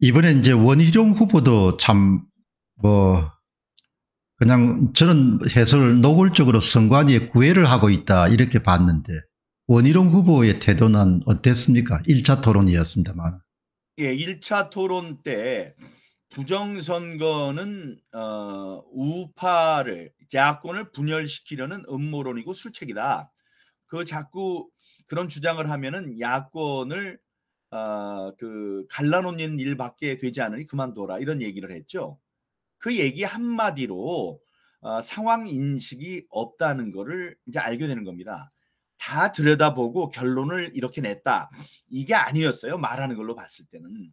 이번에 이제 원희룡 후보도 참 뭐 그냥 저는 해설 노골적으로 선관위에 구애를 하고 있다 이렇게 봤는데 원희룡 후보의 태도는 어땠습니까? 1차 토론이었습니다만. 예, 1차 토론 때 부정선거는 어, 우파를 야권을 분열시키려는 음모론이고 술책이다. 그 자꾸 그런 주장을 하면은 야권을 어, 그 갈라놓는 일밖에 되지 않으니 그만둬라 이런 얘기를 했죠. 그 얘기 한마디로 어, 상황 인식이 없다는 거를 이제 알게 되는 겁니다. 다 들여다보고 결론을 이렇게 냈다. 이게 아니었어요. 말하는 걸로 봤을 때는.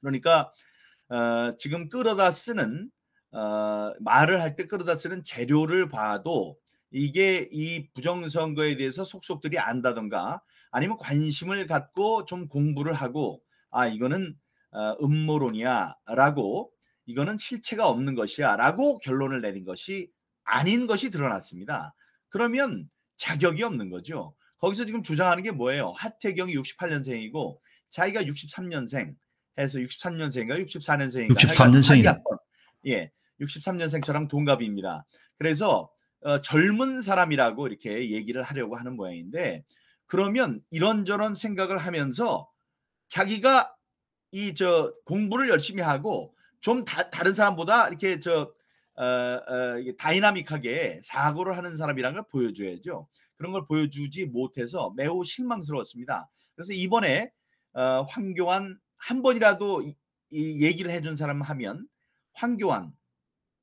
그러니까 어, 지금 끌어다 쓰는 어, 말을 할 때 끌어다 쓰는 재료를 봐도 이게 이 부정선거에 대해서 속속들이 안다던가 아니면 관심을 갖고 좀 공부를 하고 아 이거는 어, 음모론이야라고 이거는 실체가 없는 것이야라고 결론을 내린 것이 아닌 것이 드러났습니다. 그러면 자격이 없는 거죠. 거기서 지금 주장하는 게 뭐예요? 하태경이 68년생이고 자기가 63년생 해서 63년생인가 64년생인가 63년생이다. 예, 63년생처럼 동갑입니다. 그래서 어, 젊은 사람이라고 이렇게 얘기를 하려고 하는 모양인데 그러면 이런저런 생각을 하면서 자기가 이 저 공부를 열심히 하고 좀 다, 다른 사람보다 이렇게 저 어, 어, 다이나믹하게 사고를 하는 사람이라는 걸 보여줘야죠. 그런 걸 보여주지 못해서 매우 실망스러웠습니다. 그래서 이번에 어, 황교안 한 번이라도 이, 이 얘기를 해준 사람 하면 황교안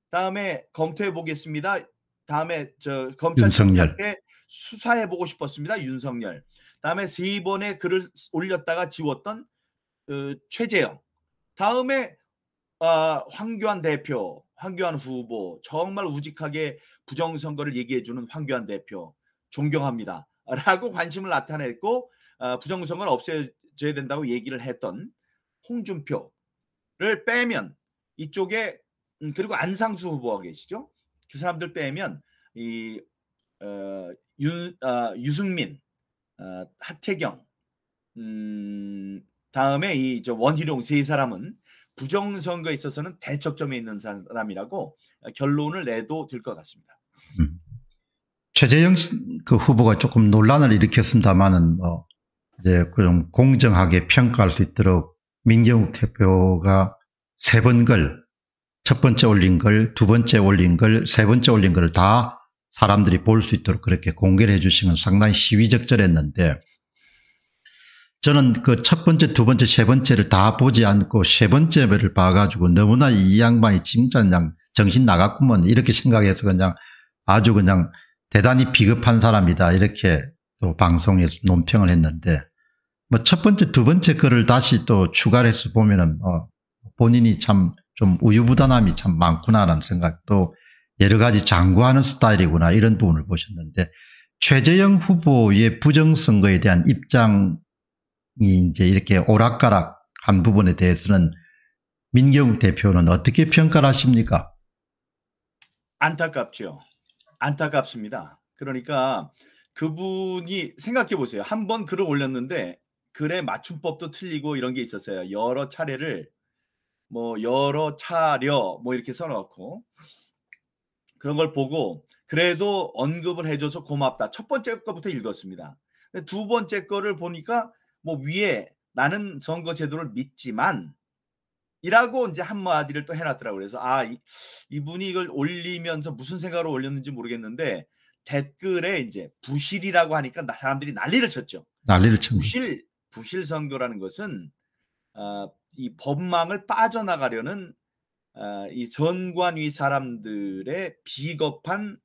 다음에 검토해 보겠습니다. 다음에 저 검찰 윤열 수사해 보고 싶었습니다. 윤석열. 다음에 세 번의 글을 올렸다가 지웠던 그 최재형. 다음에 어, 황교안 대표, 황교안 후보 정말 우직하게 부정선거를 얘기해 주는 황교안 대표 존경합니다. 라고 관심을 나타냈고 어, 부정선거는 없애줘야 된다고 얘기를 했던 홍준표를 빼면 이쪽에 음, 그리고 안상수 후보가 계시죠. 그 사람들 빼면 이 어, 윤, 어, 유승민, 어, 하태경, 음, 다음에 이 저 원희룡 세 사람은 부정선거에 있어서는 대척점에 있는 사람이라고 결론을 내도 될 것 같습니다. 음. 최재형 그 후보가 조금 논란을 일으켰습니다만은 뭐 이제 좀 공정하게 평가할 수 있도록 민경욱 대표가 세번걸 첫 번째 올린 걸, 두 번째 올린 걸, 세 번째 올린 걸 다 사람들이 볼 수 있도록 그렇게 공개를 해 주신 건 상당히 시위적절했는데 저는 그 첫 번째, 두 번째, 세 번째를 다 보지 않고 세 번째를 봐가지고 너무나 이 양반이 진짜 그냥 정신 나갔구먼 이렇게 생각해서 그냥 아주 그냥 대단히 비겁한 사람이다 이렇게 또 방송에서 논평을 했는데 뭐 첫 번째, 두 번째 글을 다시 또 추가를 해서 보면은 어 본인이 참좀 우유부단함이 참 많구나라는 생각도 여러 가지 장구하는 스타일이구나 이런 부분을 보셨는데 최재형 후보의 부정선거에 대한 입장이 이제 이렇게 오락가락 한 부분에 대해서는 민경욱 대표는 어떻게 평가를 하십니까? 안타깝죠. 안타깝습니다. 그러니까 그분이 생각해 보세요. 한 번 글을 올렸는데 글의 맞춤법도 틀리고 이런 게 있었어요. 여러 차례를 뭐 여러 차려 뭐 이렇게 써놓고 그런 걸 보고 그래도 언급을 해줘서 고맙다. 첫 번째 거부터 읽었습니다. 두 번째 거를 보니까 뭐 위에 나는 선거 제도를 믿지만 이라고 이제 한마디를 또 해놨더라고요. 그래서 아 이, 이분이 이걸 올리면서 무슨 생각으로 올렸는지 모르겠는데 댓글에 이제 부실이라고 하니까 사람들이 난리를 쳤죠. 난리를 쳤죠. 부실 부실 선거라는 것은 어, 이 법망을 빠져나가려는 어, 이 전관위 사람들의 비겁한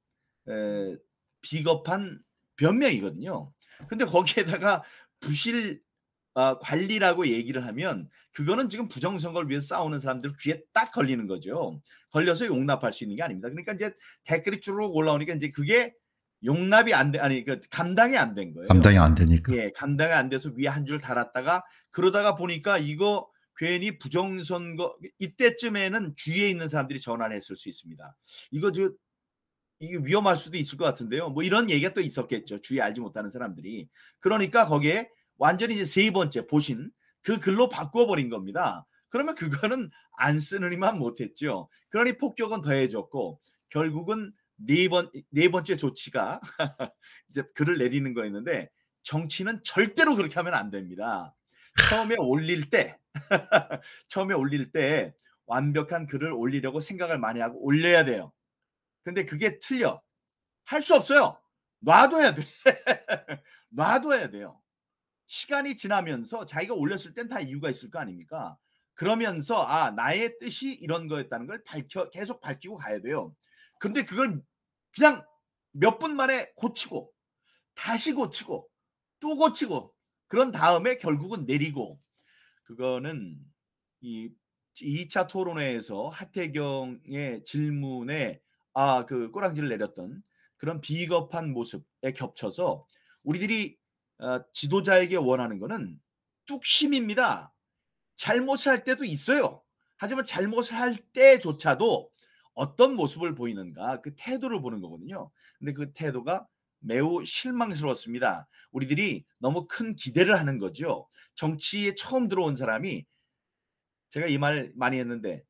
에, 비겁한 변명이거든요. 근데 거기에다가 부실 어, 관리라고 얘기를 하면 그거는 지금 부정선거를 위해서 싸우는 사람들 귀에 딱 걸리는 거죠. 걸려서 용납할 수 있는 게 아닙니다. 그러니까 이제 댓글이 쭉 올라오니까 이제 그게 용납이 안 돼, 아니, 그, 감당이 안 된 거예요. 감당이 안 되니까. 예, 감당이 안 돼서 위에 한 줄 달았다가, 그러다가 보니까 이거 괜히 부정선거 이때쯤에는 주위에 있는 사람들이 전화를 했을 수 있습니다. 이거 저 이게 위험할 수도 있을 것 같은데요. 뭐 이런 얘기가 또 있었겠죠. 주위 알지 못하는 사람들이. 그러니까 거기에 완전히 이제 세 번째 보신 그 글로 바꾸 버린 겁니다. 그러면 그거는 안 쓰느니만 못했죠. 그러니 폭격은 더해졌고 결국은 네 번네 네 번째 조치가 이제 글을 내리는 거였는데 정치는 절대로 그렇게 하면 안 됩니다. 처음에 올릴 때 처음에 올릴 때 완벽한 글을 올리려고 생각을 많이 하고 올려야 돼요. 근데 그게 틀려. 할 수 없어요. 놔둬야 돼. 놔둬야 돼요. 시간이 지나면서 자기가 올렸을 땐 다 이유가 있을 거 아닙니까? 그러면서 아 나의 뜻이 이런 거였다는 걸 밝혀 계속 밝히고 가야 돼요. 근데 그걸 그냥 몇 분 만에 고치고 다시 고치고 또 고치고 그런 다음에 결국은 내리고 그거는 이 2차 토론회에서 하태경의 질문에 아 그 꼬랑지를 내렸던 그런 비겁한 모습에 겹쳐서 우리들이 어, 지도자에게 원하는 거는 뚝심입니다. 잘못을 할 때도 있어요. 하지만 잘못을 할 때조차도 어떤 모습을 보이는가 그 태도를 보는 거거든요. 근데 그 태도가 매우 실망스러웠습니다. 우리들이 너무 큰 기대를 하는 거죠. 정치에 처음 들어온 사람이 제가 이 말 많이 했는데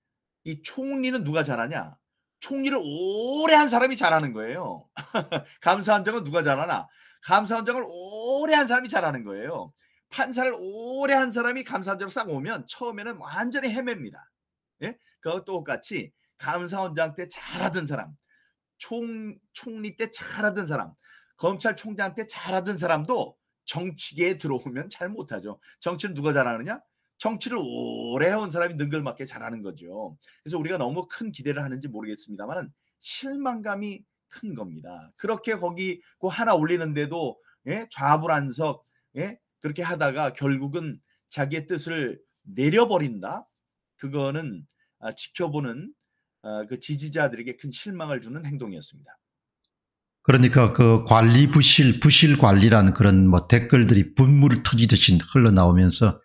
이 총리는 누가 잘하냐? 총리를 오래 한 사람이 잘하는 거예요. 감사원장은 누가 잘하나? 감사원장을 오래 한 사람이 잘하는 거예요. 판사를 오래 한 사람이 감사원장으로 싹 오면 처음에는 완전히 헤맵니다. 예? 그거 똑같이 감사원장 때 잘하던 사람, 총 총리 때 잘하던 사람, 검찰총장 때 잘하던 사람도 정치계에 들어오면 잘 못하죠. 정치를 누가 잘하느냐? 정치를 오래 해온 사람이 능글맞게 잘하는 거죠. 그래서 우리가 너무 큰 기대를 하는지 모르겠습니다만 실망감이 큰 겁니다. 그렇게 거기 그 하나 올리는데도 예? 좌불안석 예? 그렇게 하다가 결국은 자기의 뜻을 내려버린다. 그거는 아, 지켜보는 아, 그 지지자들에게 큰 실망을 주는 행동이었습니다. 그러니까 그 관리 부실, 부실 관리라는 그런 뭐 댓글들이 분물 터지듯이 흘러나오면서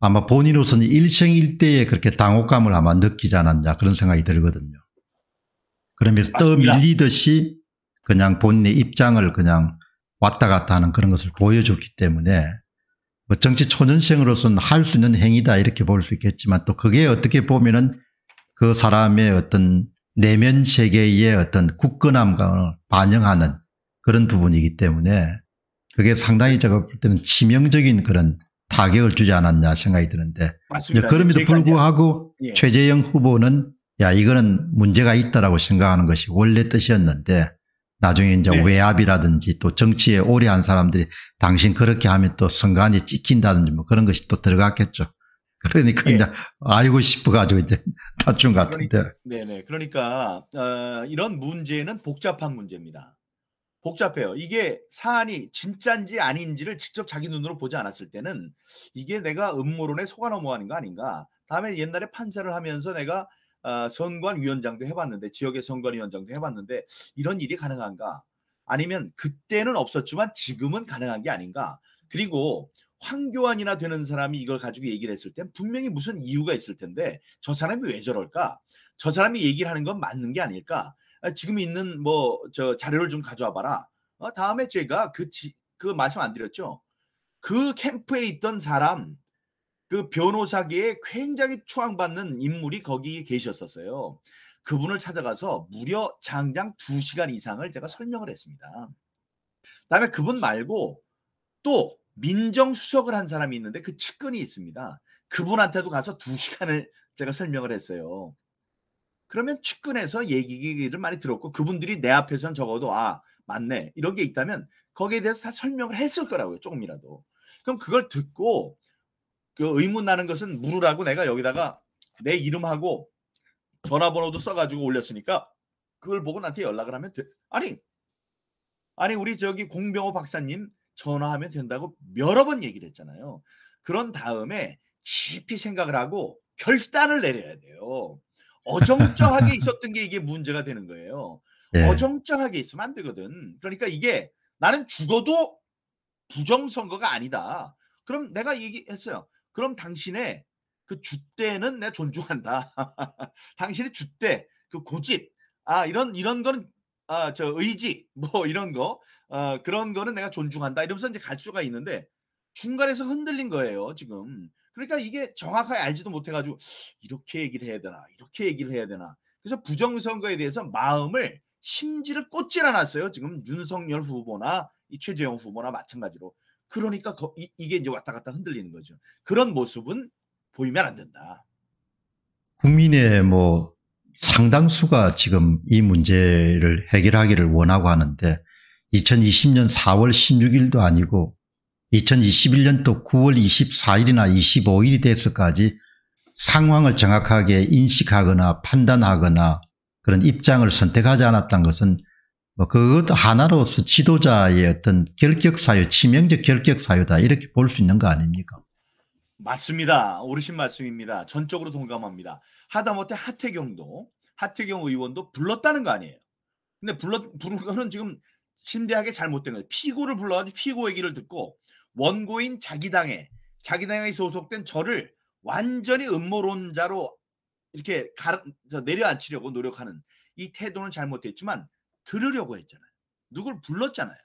아마 본인으로서는 일생일대에 그렇게 당혹감을 아마 느끼지 않았냐 그런 생각이 들거든요. 그러면서 떠밀리듯이 그냥 본인의 입장을 그냥 왔다 갔다 하는 그런 것을 보여줬기 때문에 뭐 정치 초년생으로서는 할 수 있는 행위다 이렇게 볼 수 있겠지만 또 그게 어떻게 보면은 그 사람의 어떤 내면 세계의 어떤 굳건함과 반영하는 그런 부분이기 때문에 그게 상당히 제가 볼 때는 치명적인 그런 타격을 주지 않았냐 생각이 드는데 맞습니다. 그럼에도 불구하고 예. 최재형 후보는 야 이거는 문제가 있다라고 생각하는 것이 원래 뜻이었는데 나중에 이제 네. 외압이라든지 또 정치에 오래한 사람들이 당신 그렇게 하면 또 선관이 찍힌다든지 뭐 그런 것이 또 들어갔겠죠. 그러니까 네. 이제 알고 싶어가지고 이제 파충 같은데. 그러니, 네네. 그러니까 어, 이런 문제는 복잡한 문제입니다. 복잡해요. 이게 사안이 진짜인지 아닌지를 직접 자기 눈으로 보지 않았을 때는 이게 내가 음모론에 속아 넘어가는 거 아닌가. 다음에 옛날에 판사를 하면서 내가 어, 선관위원장도 해봤는데 지역의 선관위원장도 해봤는데 이런 일이 가능한가? 아니면 그때는 없었지만 지금은 가능한 게 아닌가? 그리고 황교안이나 되는 사람이 이걸 가지고 얘기를 했을 땐 분명히 무슨 이유가 있을 텐데 저 사람이 왜 저럴까? 저 사람이 얘기를 하는 건 맞는 게 아닐까? 아, 지금 있는 뭐 저 자료를 좀 가져와 봐라. 어, 다음에 제가 그, 지, 그 말씀 안 드렸죠. 그 캠프에 있던 사람, 그 변호사계에 굉장히 추앙받는 인물이 거기 계셨었어요. 그분을 찾아가서 무려 장장 두시간 이상을 제가 설명을 했습니다. 다음에 그분 말고 또 민정수석을 한 사람이 있는데 그 측근이 있습니다. 그분한테도 가서 두 시간을 제가 설명을 했어요. 그러면 측근에서 얘기를 많이 들었고 그분들이 내 앞에선 적어도 아 맞네 이런 게 있다면 거기에 대해서 다 설명을 했을 거라고요 조금이라도 그럼 그걸 듣고 그 의문 나는 것은 물으라고 내가 여기다가 내 이름하고 전화번호도 써가지고 올렸으니까 그걸 보고 나한테 연락을 하면 돼 아니 아니 우리 저기 공병호 박사님 전화하면 된다고 여러 번 얘기를 했잖아요. 그런 다음에 깊이 생각을 하고 결단을 내려야 돼요. 어정쩡하게 있었던 게 이게 문제가 되는 거예요. 네. 어정쩡하게 있으면 안 되거든. 그러니까 이게 나는 죽어도 부정선거가 아니다. 그럼 내가 얘기했어요. 그럼 당신의 그 주대는 내가 존중한다. 당신의 주대, 그 고집, 아 이런 이런 거는 아, 저 의지 뭐 이런 거 어, 그런 거는 내가 존중한다 이러면서 이제 갈 수가 있는데 중간에서 흔들린 거예요 지금 그러니까 이게 정확하게 알지도 못해가지고 이렇게 얘기를 해야 되나 이렇게 얘기를 해야 되나 그래서 부정선거에 대해서 마음을 심지를 꽂질 않았어요 지금 윤석열 후보나 이 최재형 후보나 마찬가지로 그러니까 거, 이, 이게 이제 왔다 갔다 흔들리는 거죠 그런 모습은 보이면 안 된다 국민의 뭐 상당수가 지금 이 문제를 해결하기를 원하고 하는데 2020년 4월 16일도 아니고 2021년도 9월 24일이나 25일이 돼서까지 상황을 정확하게 인식하거나 판단하거나 그런 입장을 선택하지 않았다는 것은 뭐 그것 하나로서 지도자의 어떤 결격사유, 치명적 결격사유다 이렇게 볼 수 있는 거 아닙니까? 맞습니다. 오르신 말씀입니다. 전적으로 동감합니다. 하다못해 하태경도 하태경 의원도 불렀다는 거 아니에요. 근데 불러 부른 거는 지금 침대하게 잘못된 거예요. 피고를 불러가지고 피고 얘기를 듣고 원고인 자기 당에 자기 당에 소속된 저를 완전히 음모론자로 이렇게 가르, 내려앉히려고 노력하는 이 태도는 잘못됐지만 들으려고 했잖아요. 누굴 불렀잖아요.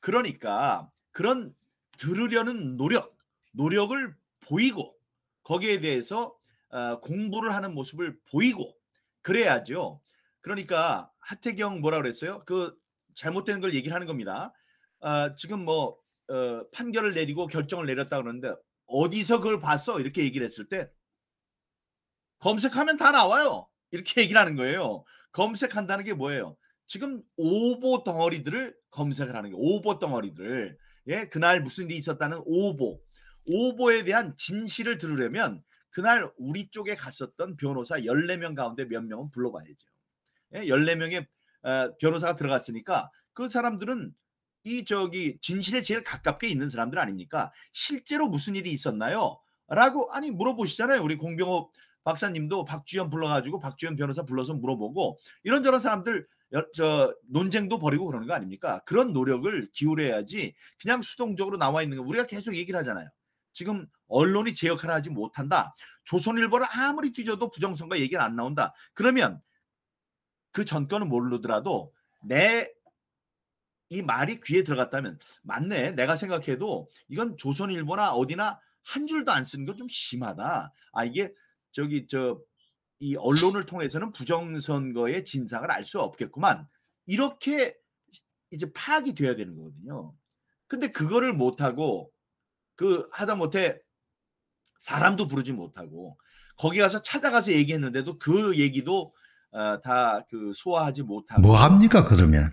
그러니까 그런 들으려는 노력, 노력을 보이고 거기에 대해서 어, 공부를 하는 모습을 보이고 그래야죠. 그러니까 하태경 뭐라 그랬어요? 그 잘못된 걸 얘기를 하는 겁니다. 어, 지금 뭐 어, 판결을 내리고 결정을 내렸다 그러는데 어디서 그걸 봤어? 이렇게 얘기를 했을 때 검색하면 다 나와요. 이렇게 얘기를 하는 거예요. 검색한다는 게 뭐예요? 지금 오보 덩어리들을 검색을 하는 거예요. 오보 덩어리들. 예, 그날 무슨 일이 있었다는 오보. 오보에 대한 진실을 들으려면 그날 우리 쪽에 갔었던 변호사 14명 가운데 몇 명은 불러봐야죠. 14명의 예, 어, 변호사가 들어갔으니까 그 사람들은 이 저기 진실에 제일 가깝게 있는 사람들 아닙니까? 실제로 무슨 일이 있었나요? 라고 아니 물어보시잖아요. 우리 공병호 박사님도 박주현 불러가지고 박주현 변호사 불러서 물어보고 이런저런 사람들 저 논쟁도 벌이고 그러는 거 아닙니까? 그런 노력을 기울여야지 그냥 수동적으로 나와 있는 거 우리가 계속 얘기를 하잖아요. 지금 언론이 제 역할을 하지 못한다. 조선일보를 아무리 뒤져도 부정선거 얘기는 안 나온다. 그러면 그 전권은 모르더라도 내 이 말이 귀에 들어갔다면 맞네. 내가 생각해도 이건 조선일보나 어디나 한 줄도 안 쓰는 건 좀 심하다. 아 이게 저기 저 이 언론을 통해서는 부정선거의 진상을 알 수 없겠구만. 이렇게 이제 파악이 돼야 되는 거거든요. 근데 그거를 못하고 그 하다못해 사람도 부르지 못하고 거기 가서 찾아가서 얘기했는데도 그 얘기도 어, 다그 소화하지 못하고 뭐 합니까 그러면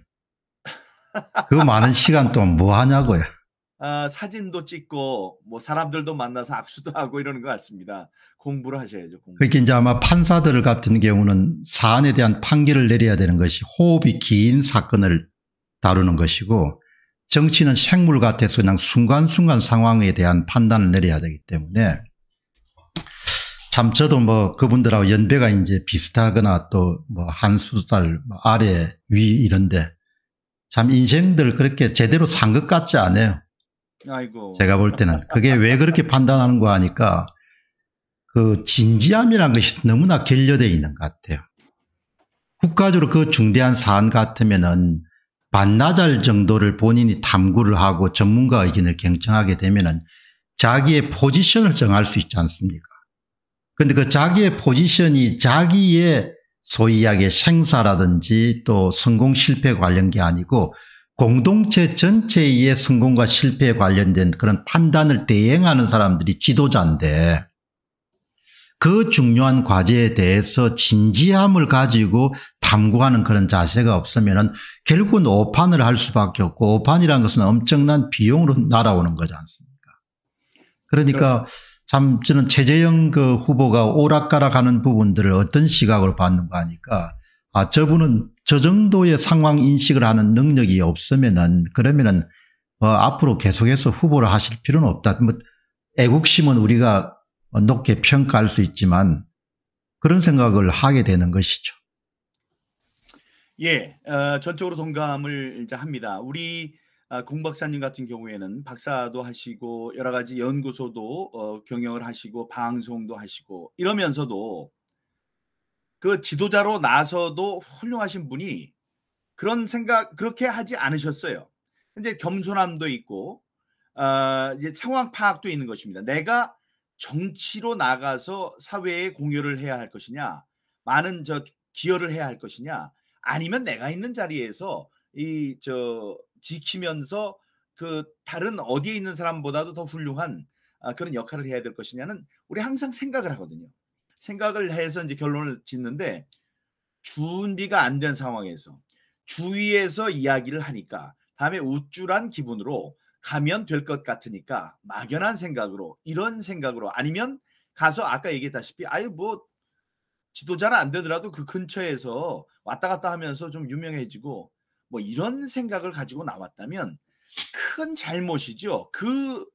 그 많은 시간 동안 뭐 하냐고요 어, 사진도 찍고 뭐 사람들도 만나서 악수도 하고 이러는 것 같습니다 공부를 하셔야죠 공부. 그러니까 이제 아마 판사들 같은 경우는 사안에 대한 판결을 내려야 되는 것이 호흡이 긴 사건을 다루는 것이고 정치는 생물 같아서 그냥 순간순간 상황에 대한 판단을 내려야 되기 때문에 참 저도 뭐 그분들하고 연배가 이제 비슷하거나 또 뭐 한 수달 아래 위 이런데 참 인생들 그렇게 제대로 산 것 같지 않아요. 아이고. 제가 볼 때는 그게 왜 그렇게 판단하는 거 하니까 그 진지함이란 것이 너무나 결려되어 있는 것 같아요. 국가적으로 그 중대한 사안 같으면은 반나절 정도를 본인이 탐구를 하고 전문가 의견을 경청하게 되면 자기의 포지션을 정할 수 있지 않습니까? 근데 그 자기의 포지션이 자기의 소위 이야기 생사라든지 또 성공 실패 관련 게 아니고 공동체 전체의 성공과 실패에 관련된 그런 판단을 대행하는 사람들이 지도자인데 그 중요한 과제에 대해서 진지함을 가지고 탐구하는 그런 자세가 없으면 결국은 오판을 할 수밖에 없고 오판이라는 것은 엄청난 비용으로 날아오는 거지 않습니까? 그러니까 참 저는 최재형 그 후보가 오락가락하는 부분들을 어떤 시각으로 봤는가 하니까 아 저분은 저 정도의 상황 인식을 하는 능력이 없으면은 그러면은 뭐 앞으로 계속해서 후보를 하실 필요는 없다. 뭐 애국심은 우리가 높게 평가할 수 있지만 그런 생각을 하게 되는 것이죠. 예, 어, 전적으로 동감을 이제 합니다. 우리 아, 공 박사님 같은 경우에는 박사도 하시고 여러 가지 연구소도 어, 경영을 하시고 방송도 하시고 이러면서도 그 지도자로 나서도 훌륭하신 분이 그런 생각 그렇게 하지 않으셨어요. 근데 겸손함도 있고 어, 이제 상황 파악도 있는 것입니다. 내가 정치로 나가서 사회에 공여를 해야 할 것이냐, 많은 저 기여를 해야 할 것이냐, 아니면 내가 있는 자리에서 이 저 지키면서 그 다른 어디에 있는 사람보다도 더 훌륭한 아, 그런 역할을 해야 될 것이냐는 우리 항상 생각을 하거든요. 생각을 해서 이제 결론을 짓는데 준비가 안 된 상황에서 주위에서 이야기를 하니까 다음에 우쭐한 기분으로 가면 될 것 같으니까 막연한 생각으로 이런 생각으로 아니면 가서 아까 얘기했다시피 아유 뭐 지도자는 안 되더라도 그 근처에서 왔다 갔다 하면서 좀 유명해지고 뭐 이런 생각을 가지고 나왔다면 큰 잘못이죠. 그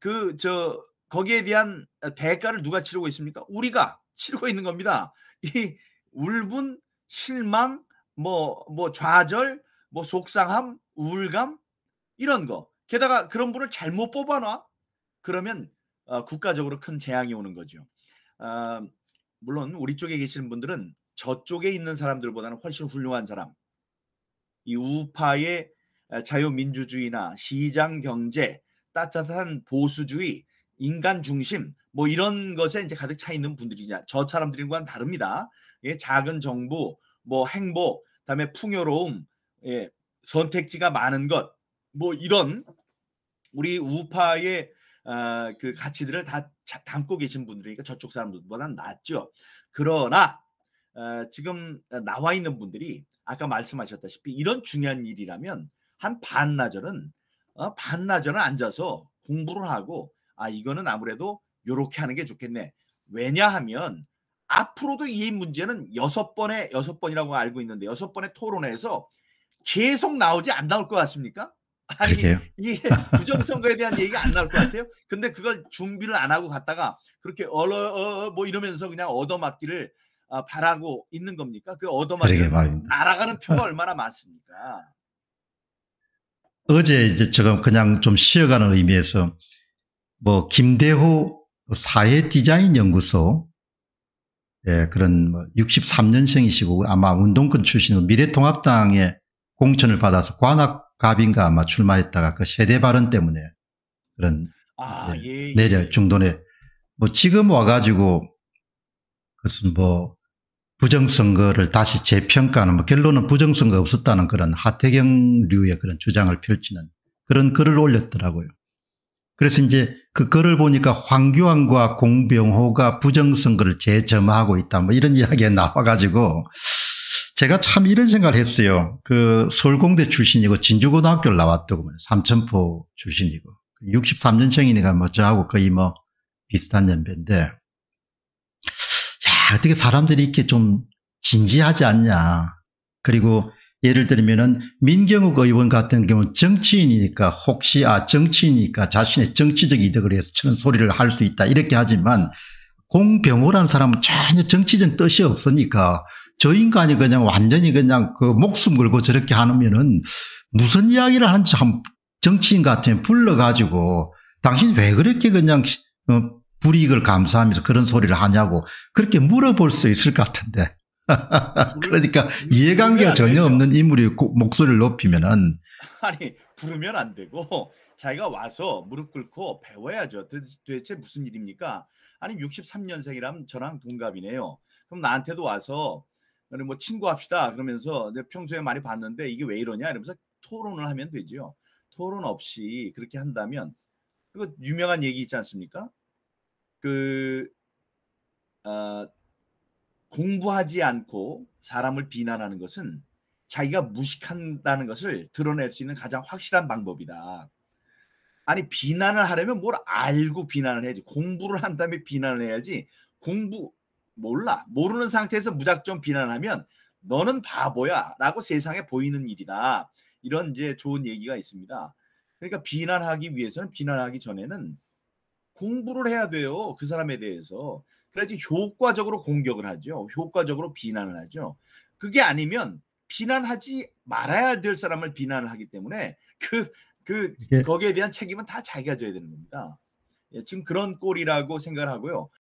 그 저 거기에 대한 대가를 누가 치르고 있습니까? 우리가 치르고 있는 겁니다. 이 울분, 실망, 뭐뭐 뭐 좌절, 뭐 속상함, 우울감 이런 거. 게다가 그런 분을 잘못 뽑아놔 그러면 어, 국가적으로 큰 재앙이 오는 거죠. 어, 물론 우리 쪽에 계시는 분들은 저쪽에 있는 사람들보다는 훨씬 훌륭한 사람. 이 우파의 자유민주주의나 시장 경제, 따뜻한 보수주의, 인간 중심 뭐 이런 것에 이제 가득 차 있는 분들이냐. 저 사람들과는 다릅니다. 예, 작은 정부, 뭐 행복, 그다음에 풍요로움, 예, 선택지가 많은 것, 뭐 이런 우리 우파의 어, 그 가치들을 다 담고 계신 분들이니까 저쪽 사람들보다 낫죠. 그러나 어, 지금 나와 있는 분들이 아까 말씀하셨다시피 이런 중요한 일이라면 한 반나절은 어, 반나절은 앉아서 공부를 하고 아 이거는 아무래도 요렇게 하는 게 좋겠네. 왜냐하면 앞으로도 이 문제는 여섯 번에 여섯 번이라고 알고 있는데 여섯 번의 토론에서 계속 나오지 안 나올 것 같습니까? 아니 그렇게요? 이게 부정선거에 대한 얘기가 안 나올 것 같아요. 근데 그걸 준비를 안 하고 갔다가 그렇게 얼어, 어, 어 뭐 이러면서 그냥 얻어맞기를 아, 바라고 있는 겁니까? 그 얻어맞기 날아가는 표가 얼마나 많습니까? 어제 이제 제가 그냥 좀 쉬어가는 의미에서 뭐 김대호 사회 디자인 연구소 예, 그런 뭐 63년생이시고 아마 운동권 출신으로 미래통합당의 공천을 받아서 관악 갑인가 아마 출마했다가 그 세대 발언 때문에 그런 아, 예, 예. 예 내려 예. 중도에 뭐 지금 와가지고 무슨 뭐 부정선거를 다시 재평가하는 뭐 결론은 부정선거 없었다는 그런 하태경류의 그런 주장을 펼치는 그런 글을 올렸더라고요. 그래서 이제 그 글을 보니까 황교안과 공병호가 부정선거를 재점하고 있다 뭐 이런 이야기가 나와가지고 제가 참 이런 생각을 했어요. 그 서울공대 출신이고 진주고등학교를 나왔더군요. 삼천포 출신이고. 63년생이니까 뭐 저하고 거의 뭐 비슷한 연배인데, 야, 어떻게 사람들이 이렇게 좀 진지하지 않냐. 그리고 예를 들면은 민경욱 의원 같은 경우는 정치인이니까 혹시 아 정치인이니까 자신의 정치적 이득을 위해서 저런 소리를 할 수 있다 이렇게 하지만 공병호라는 사람은 전혀 정치적 뜻이 없으니까 저 인간이 그냥 완전히 그냥 그 목숨 걸고 저렇게 하면은 무슨 이야기를 하는지 한 정치인 같은 불러가지고 당신 왜 그렇게 그냥 어, 불이익을 감수하면서 그런 소리를 하냐고 그렇게 물어볼 수 있을 것 같은데. 그러니까 이해관계가 전혀 없는 인물이 목소리를 높이면은 아니 부르면 안 되고 자기가 와서 무릎 꿇고 배워야죠. 도대체 무슨 일입니까? 아니 63년생이라면 저랑 동갑이네요. 그럼 나한테도 와서 뭐 친구합시다 그러면서 평소에 많이 봤는데 이게 왜 이러냐 이러면서 토론을 하면 되죠 토론 없이 그렇게 한다면 그거 유명한 얘기 있지 않습니까? 그 어, 공부하지 않고 사람을 비난하는 것은 자기가 무식한다는 것을 드러낼 수 있는 가장 확실한 방법이다. 아니 비난을 하려면 뭘 알고 비난을 해야지 공부를 한 다음에 비난을 해야지 공부 몰라. 모르는 상태에서 무작정 비난하면 너는 바보야 라고 세상에 보이는 일이다. 이런 이제 좋은 얘기가 있습니다. 그러니까 비난하기 위해서는 비난하기 전에는 공부를 해야 돼요. 그 사람에 대해서. 그래야지 효과적으로 공격을 하죠. 효과적으로 비난을 하죠. 그게 아니면 비난하지 말아야 될 사람을 비난을 하기 때문에 그, 그, 거기에 대한 책임은 다 자기가 져야 되는 겁니다. 예, 지금 그런 꼴이라고 생각을 하고요.